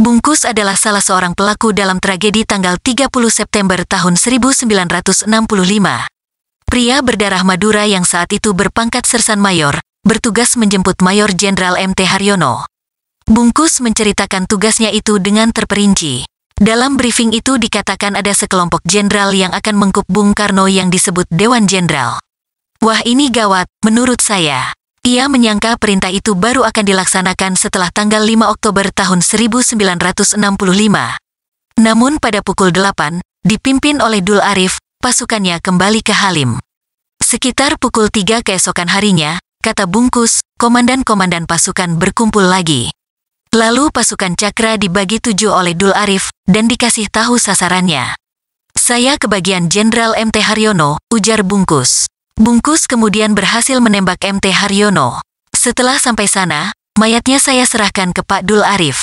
Bungkus adalah salah seorang pelaku dalam tragedi tanggal 30 September tahun 1965. Pria berdarah Madura yang saat itu berpangkat Sersan Mayor, bertugas menjemput Mayor Jenderal MT Haryono. Bungkus menceritakan tugasnya itu dengan terperinci. Dalam briefing itu dikatakan ada sekelompok jenderal yang akan mengkup Bung Karno yang disebut Dewan Jenderal. Wah ini gawat, menurut saya. Ia menyangka perintah itu baru akan dilaksanakan setelah tanggal 5 Oktober tahun 1965. Namun pada pukul 8, dipimpin oleh Dul Arif, pasukannya kembali ke Halim. Sekitar pukul 3 keesokan harinya, kata Bungkus, komandan-komandan pasukan berkumpul lagi. Lalu pasukan Cakra dibagi tujuh oleh Dul Arif dan dikasih tahu sasarannya. Saya kebagian Jenderal MT Haryono, ujar Bungkus. Bungkus kemudian berhasil menembak MT Haryono. Setelah sampai sana, mayatnya saya serahkan ke Pak Dul Arif.